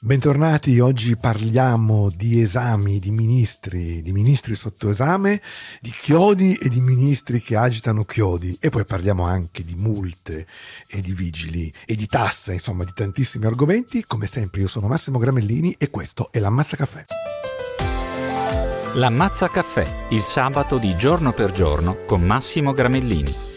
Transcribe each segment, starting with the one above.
Bentornati, oggi parliamo di esami, di ministri, di ministri sotto esame, di chiodi e di ministri che agitano chiodi e poi parliamo anche di multe e di vigili e di tasse, insomma di tantissimi argomenti. Come sempre io sono Massimo Gramellini e questo è l'Ammazza Caffè. L'Ammazza Caffè, il sabato di giorno per giorno con Massimo Gramellini.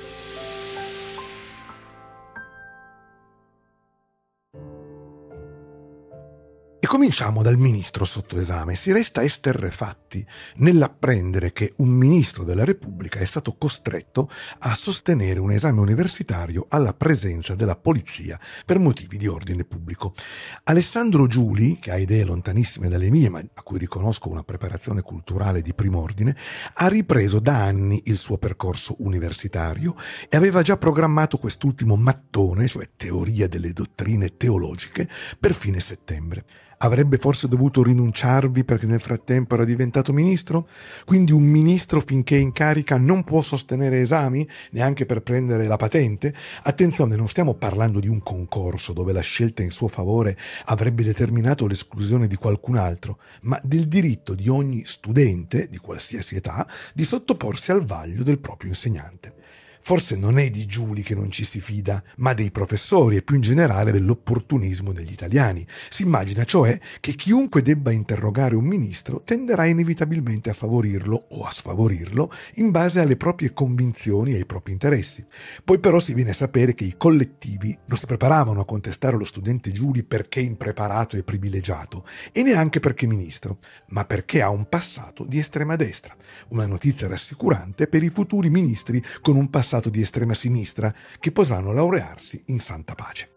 Cominciamo dal ministro sotto esame. Si resta esterrefatti nell'apprendere che un ministro della Repubblica è stato costretto a sostenere un esame universitario alla presenza della polizia per motivi di ordine pubblico. Alessandro Giuli, che ha idee lontanissime dalle mie, ma a cui riconosco una preparazione culturale di prim'ordine, ha ripreso da anni il suo percorso universitario e aveva già programmato quest'ultimo mattone, cioè teoria delle dottrine teologiche, per fine settembre. Avrebbe forse dovuto rinunciarvi perché nel frattempo era diventato ministro? Quindi un ministro finché è in carica non può sostenere esami, neanche per prendere la patente? Attenzione, non stiamo parlando di un concorso dove la scelta in suo favore avrebbe determinato l'esclusione di qualcun altro, ma del diritto di ogni studente, di qualsiasi età, di sottoporsi al vaglio del proprio insegnante. Forse non è di Giuli che non ci si fida, ma dei professori e più in generale dell'opportunismo degli italiani. Si immagina cioè che chiunque debba interrogare un ministro tenderà inevitabilmente a favorirlo o a sfavorirlo in base alle proprie convinzioni e ai propri interessi. Poi però si viene a sapere che i collettivi non si preparavano a contestare lo studente Giuli perché impreparato e privilegiato e neanche perché ministro, ma perché ha un passato di estrema destra. Una notizia rassicurante per i futuri ministri con un passato passato di estrema sinistra che potranno laurearsi in santa pace.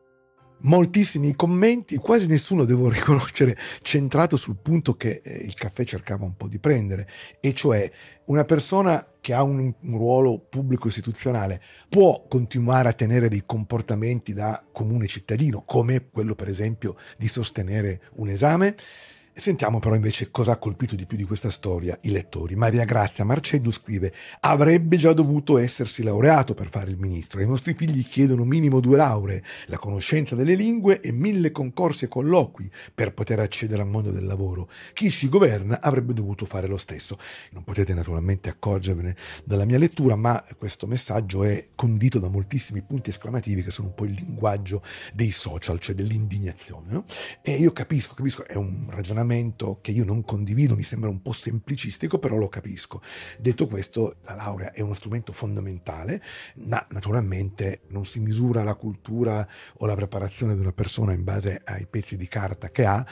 Moltissimi commenti, quasi nessuno devo riconoscere, centrato sul punto che eh, il caffè cercava un po' di prendere, e cioè una persona che ha un, un ruolo pubblico istituzionale può continuare a tenere dei comportamenti da comune cittadino, come quello per esempio di sostenere un esame? Sentiamo però invece cosa ha colpito di più di questa storia i lettori. Maria Grazia Marceddu scrive: Avrebbe già dovuto essersi laureato per fare il ministro. I nostri figli chiedono minimo due lauree, la conoscenza delle lingue e mille concorsi e colloqui per poter accedere al mondo del lavoro. Chi ci governa avrebbe dovuto fare lo stesso. Non potete naturalmente accorgervene dalla mia lettura, ma questo messaggio è condito da moltissimi punti esclamativi che sono un po' il linguaggio dei social, cioè dell'indignazione. No? E io capisco, capisco, è un ragionamento ragionamento che io non condivido, mi sembra un po' semplicistico, però lo capisco. Detto questo, la laurea è uno strumento fondamentale, ma naturalmente non si misura la cultura o la preparazione di una persona in base ai pezzi di carta che ha,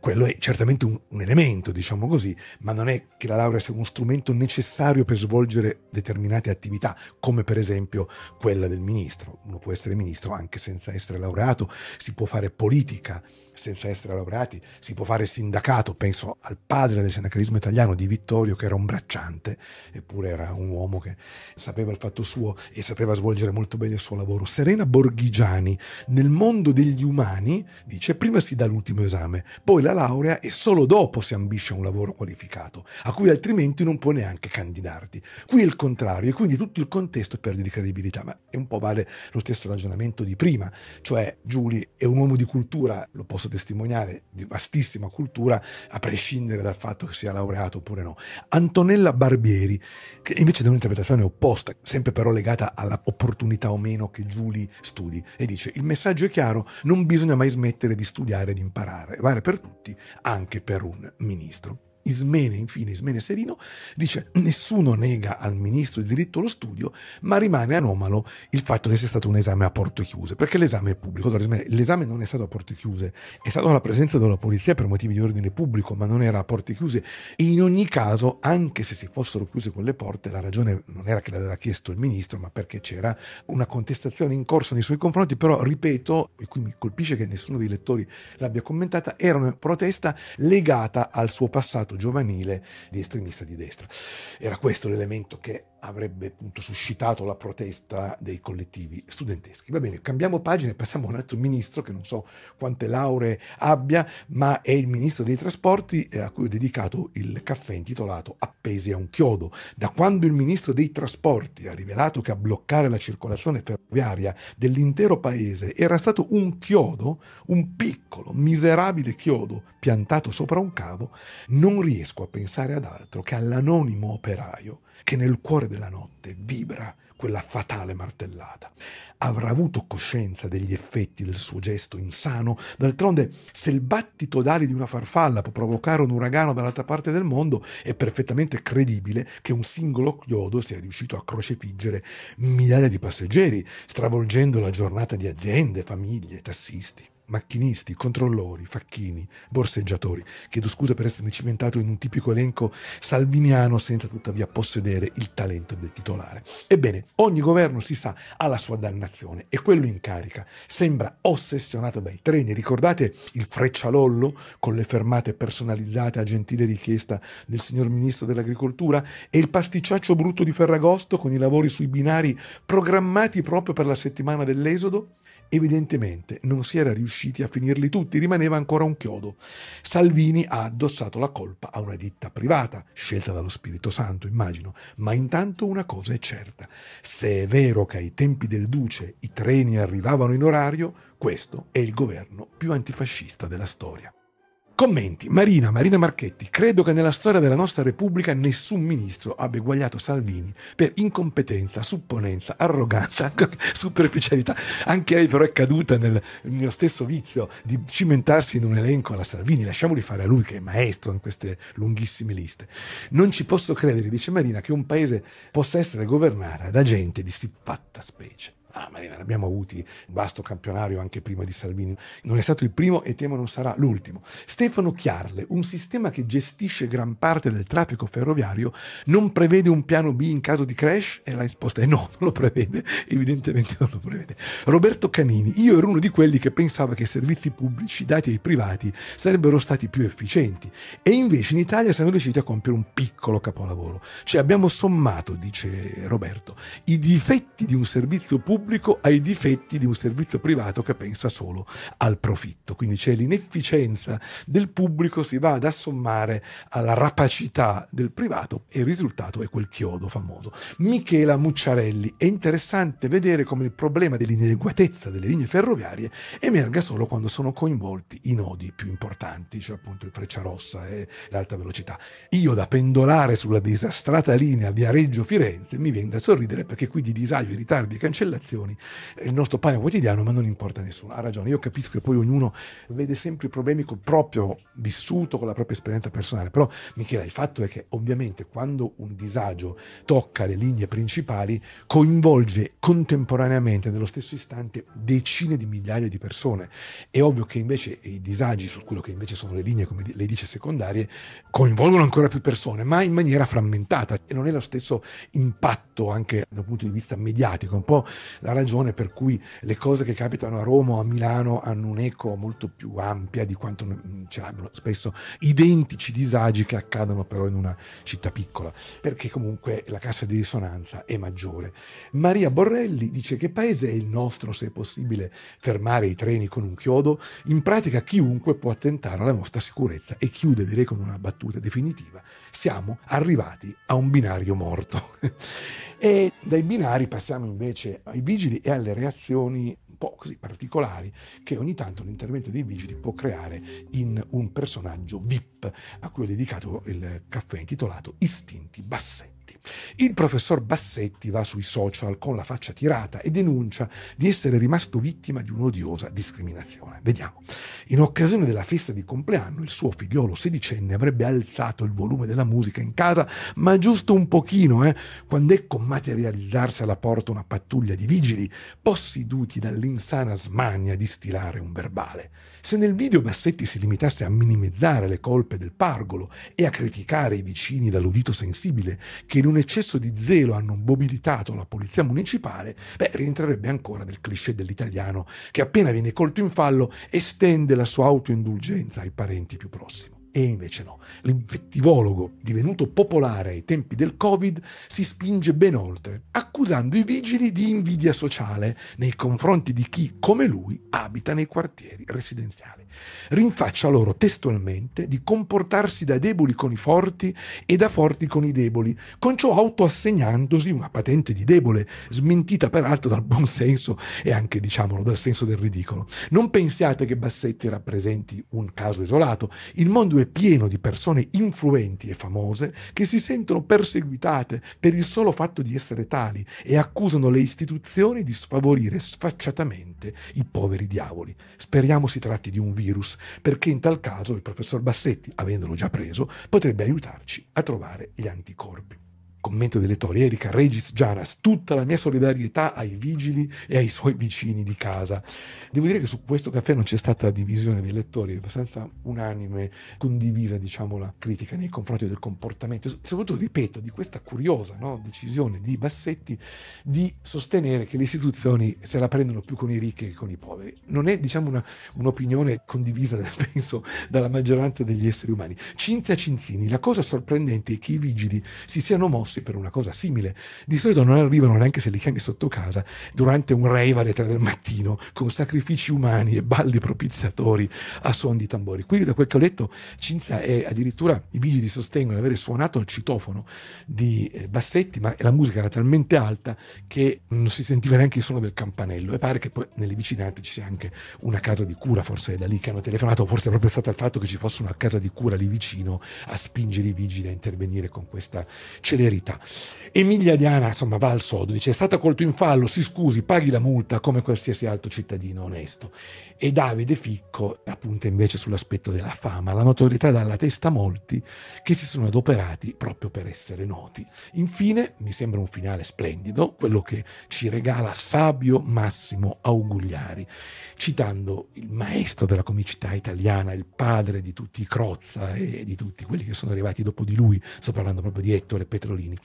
quello è certamente un, un elemento, diciamo così, ma non è che la laurea sia uno strumento necessario per svolgere determinate attività, come per esempio quella del ministro. Uno può essere ministro anche senza essere laureato, si può fare politica senza essere laureati, si può fare sindacalismo sindacato, penso al padre del sindacalismo italiano di Vittorio che era un bracciante, eppure era un uomo che sapeva il fatto suo e sapeva svolgere molto bene il suo lavoro. Serena Borghigiani, nel mondo degli umani, dice prima si dà l'ultimo esame, poi la laurea e solo dopo si ambisce a un lavoro qualificato, a cui altrimenti non può neanche candidarti. Qui è il contrario e quindi tutto il contesto perde di credibilità, ma è un po' vale lo stesso ragionamento di prima, cioè Giuli è un uomo di cultura, lo posso testimoniare, di vastissima cultura, letteratura, a prescindere dal fatto che sia laureato oppure no. Antonella Barbieri, che invece dà un'interpretazione opposta, sempre però legata all'opportunità o meno che Giuli studi, e dice il messaggio è chiaro, non bisogna mai smettere di studiare e di imparare, vale per tutti, anche per un ministro. Ismene, infine, Ismene Serino, dice nessuno nega al ministro il diritto allo studio, ma rimane anomalo il fatto che sia stato un esame a porte chiuse, perché l'esame è pubblico. L'esame non è stato a porte chiuse, è stato alla presenza della polizia per motivi di ordine pubblico, ma non era a porte chiuse. in ogni caso, anche se si fossero chiuse quelle porte, la ragione non era che l'aveva chiesto il ministro, ma perché c'era una contestazione in corso nei suoi confronti, però ripeto, e qui mi colpisce che nessuno dei lettori l'abbia commentata, era una protesta legata al suo passato giovanile di estremista di destra. Era questo l'elemento che avrebbe appunto suscitato la protesta dei collettivi studenteschi. Va bene, cambiamo pagina e passiamo a un altro ministro che non so quante lauree abbia, ma è il ministro dei trasporti eh, a cui ho dedicato il caffè intitolato Appesi a un chiodo. Da quando il ministro dei trasporti ha rivelato che a bloccare la circolazione ferroviaria dell'intero paese era stato un chiodo, un piccolo, miserabile chiodo piantato sopra un cavo, non non riesco a pensare ad altro che all'anonimo operaio che nel cuore della notte vibra quella fatale martellata. Avrà avuto coscienza degli effetti del suo gesto insano. D'altronde, se il battito d'ali di una farfalla può provocare un uragano dall'altra parte del mondo, è perfettamente credibile che un singolo chiodo sia riuscito a crocefiggere migliaia di passeggeri, stravolgendo la giornata di aziende, famiglie, tassisti macchinisti, controllori, facchini, borseggiatori. Chiedo scusa per essermi cimentato in un tipico elenco salviniano senza tuttavia possedere il talento del titolare. Ebbene, ogni governo si sa ha la sua dannazione e quello in carica sembra ossessionato dai treni. Ricordate il freccialollo con le fermate personalizzate a gentile richiesta del signor Ministro dell'Agricoltura e il pasticciaccio brutto di Ferragosto con i lavori sui binari programmati proprio per la settimana dell'esodo? Evidentemente non si era riusciti a finirli tutti, rimaneva ancora un chiodo. Salvini ha addossato la colpa a una ditta privata, scelta dallo Spirito Santo, immagino, ma intanto una cosa è certa. Se è vero che ai tempi del Duce i treni arrivavano in orario, questo è il governo più antifascista della storia. Commenti. Marina, Marina Marchetti, credo che nella storia della nostra Repubblica nessun ministro abbia eguagliato Salvini per incompetenza, supponenza, arroganza, superficialità. Anche lei però è caduta nel, mio stesso vizio di cimentarsi in un elenco alla Salvini. Lasciamoli fare a lui che è maestro in queste lunghissime liste. Non ci posso credere, dice Marina, che un paese possa essere governato da gente di siffatta specie. Ah, Marina, ne abbiamo avuti vasto campionario anche prima di Salvini. Non è stato il primo e temo non sarà l'ultimo. Stefano Chiarle, un sistema che gestisce gran parte del traffico ferroviario, non prevede un piano B in caso di crash? E la risposta è no, non lo prevede. Evidentemente non lo prevede. Roberto Canini, io ero uno di quelli che pensava che i servizi pubblici dati ai privati sarebbero stati più efficienti. E invece in Italia siamo riusciti a compiere un piccolo capolavoro. Cioè abbiamo sommato, dice Roberto, i difetti di un servizio pubblico pubblico ai difetti di un servizio privato che pensa solo al profitto. Quindi c'è l'inefficienza del pubblico, si va ad assommare alla rapacità del privato e il risultato è quel chiodo famoso. Michela Mucciarelli, è interessante vedere come il problema dell'ineguatezza delle linee ferroviarie emerga solo quando sono coinvolti i nodi più importanti, cioè appunto il Frecciarossa e l'alta velocità. Io da pendolare sulla disastrata linea Viareggio-Firenze mi viene da sorridere perché qui di disagio, ritardi e cancellazioni informazioni. Il nostro pane quotidiano, ma non importa a nessuno. Ha ragione, io capisco che poi ognuno vede sempre i problemi col proprio vissuto, con la propria esperienza personale, però Michela, il fatto è che ovviamente quando un disagio tocca le linee principali, coinvolge contemporaneamente, nello stesso istante, decine di migliaia di persone. È ovvio che invece i disagi su quello che invece sono le linee, come lei dice, secondarie, coinvolgono ancora più persone, ma in maniera frammentata e non è lo stesso impatto anche dal punto di vista mediatico, un po' la ragione per cui le cose che capitano a Roma o a Milano hanno un'eco molto più ampia di quanto mm, ce l'abbiano spesso identici disagi che accadono però in una città piccola, perché comunque la cassa di risonanza è maggiore. Maria Borrelli Morelli dice che paese è il nostro se è possibile fermare i treni con un chiodo? In pratica chiunque può attentare alla nostra sicurezza e chiude direi con una battuta definitiva, siamo arrivati a un binario morto. e dai binari passiamo invece ai vigili e alle reazioni un po' così particolari che ogni tanto l'intervento dei vigili può creare in un personaggio VIP a cui ho dedicato il caffè intitolato Istinti Bassetti. Bassetti. Il professor Bassetti va sui social con la faccia tirata e denuncia di essere rimasto vittima di un'odiosa discriminazione. Vediamo. In occasione della festa di compleanno il suo figliolo sedicenne avrebbe alzato il volume della musica in casa, ma giusto un pochino, eh, quando ecco materializzarsi alla porta una pattuglia di vigili posseduti dall'insana smania di stilare un verbale. Se nel video Bassetti si limitasse a minimizzare le colpe del pargolo e a criticare i vicini dall'udito sensibile che che in un eccesso di zelo hanno mobilitato la polizia municipale, beh, rientrerebbe ancora nel cliché dell'italiano che appena viene colto in fallo estende la sua autoindulgenza ai parenti più prossimi. E invece no, l'infettivologo, divenuto popolare ai tempi del Covid, si spinge ben oltre, accusando i vigili di invidia sociale nei confronti di chi, come lui, abita nei quartieri residenziali. Rinfaccia loro testualmente di comportarsi da deboli con i forti e da forti con i deboli, con ciò autoassegnandosi una patente di debole, smentita peraltro dal buon senso e anche, diciamolo, dal senso del ridicolo. Non pensiate che Bassetti rappresenti un caso isolato, il mondo è pieno di persone influenti e famose che si sentono perseguitate per il solo fatto di essere tali e accusano le istituzioni di sfavorire sfacciatamente i poveri diavoli. Speriamo si tratti di un virus, perché in tal caso il professor Bassetti, avendolo già preso, potrebbe aiutarci a trovare gli anticorpi. Commento dell'editore Erika Regis Gianas, tutta la mia solidarietà ai vigili e ai suoi vicini di casa. Devo dire che su questo caffè non c'è stata divisione dei lettori, è abbastanza unanime, condivisa diciamo, la critica nei confronti del comportamento, soprattutto, ripeto, di questa curiosa no, decisione di Bassetti di sostenere che le istituzioni se la prendono più con i ricchi che con i poveri. Non è diciamo, una, un'opinione condivisa, penso, dalla maggioranza degli esseri umani. Cinzia Cinzini, la cosa sorprendente è che i vigili si siano mossi mossi per una cosa simile. Di solito non arrivano neanche se li chiami sotto casa durante un rave alle tre del mattino con sacrifici umani e balli propiziatori a suon di tamburi. Quindi, da quel che ho letto, Cinzia è addirittura i vigili sostengono di aver suonato il citofono di eh, Bassetti, ma la musica era talmente alta che non si sentiva neanche il suono del campanello. E pare che poi nelle vicinanze ci sia anche una casa di cura, forse è da lì che hanno telefonato, forse è proprio stato il fatto che ci fosse una casa di cura lì vicino a spingere i vigili a intervenire con questa celerità verità. Emilia Diana, insomma, va al sodo, dice è stata colto in fallo, si scusi, paghi la multa come qualsiasi altro cittadino onesto. E Davide Ficco appunta invece sull'aspetto della fama, la notorietà dalla testa a molti che si sono adoperati proprio per essere noti. Infine, mi sembra un finale splendido, quello che ci regala Fabio Massimo Augugliari, citando il maestro della comicità italiana, il padre di tutti i Crozza e di tutti quelli che sono arrivati dopo di lui, sto parlando proprio di Ettore Petrolini Pasolini,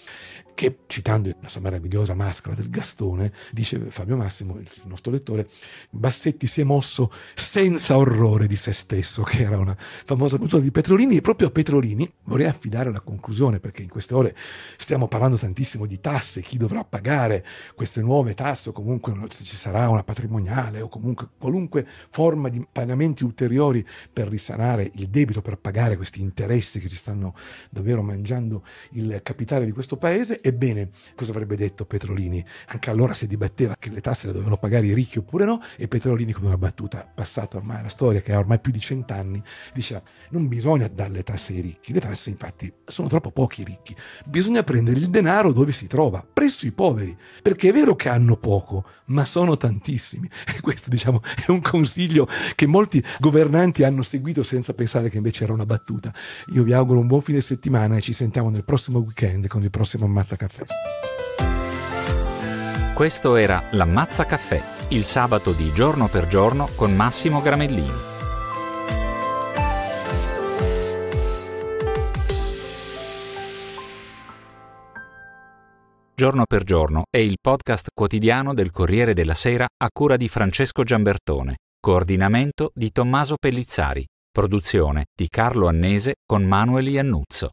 che citando la sua meravigliosa maschera del Gastone, dice Fabio Massimo, il nostro lettore, Bassetti si è mosso senza orrore di se stesso, che era una famosa cultura di Petrolini, e proprio a Petrolini vorrei affidare la conclusione, perché in queste ore stiamo parlando tantissimo di tasse, chi dovrà pagare queste nuove tasse, o comunque se ci sarà una patrimoniale, o comunque qualunque forma di pagamenti ulteriori per risanare il debito, per pagare questi interessi che ci stanno davvero mangiando il capitale di questo paese, ebbene, cosa avrebbe detto Petrolini? Anche allora si dibatteva che le tasse le dovevano pagare i ricchi oppure no, e Petrolini, come una battuta passata ormai la storia, che ha ormai più di cent'anni, diceva non bisogna dare le tasse ai ricchi, le tasse infatti sono troppo pochi i ricchi, bisogna prendere il denaro dove si trova, presso i poveri, perché è vero che hanno poco, ma sono tantissimi. E questo, diciamo, è un consiglio che molti governanti hanno seguito senza pensare che invece era una battuta. Io vi auguro un buon fine settimana e ci sentiamo nel prossimo weekend con di prossimo Ammazza Caffè. Questo era l'Ammazza Caffè, il sabato di giorno per giorno con Massimo Gramellini. Giorno per giorno è il podcast quotidiano del Corriere della Sera a cura di Francesco Giambertone, coordinamento di Tommaso Pellizzari, produzione di Carlo Annese con Manuel Iannuzzo.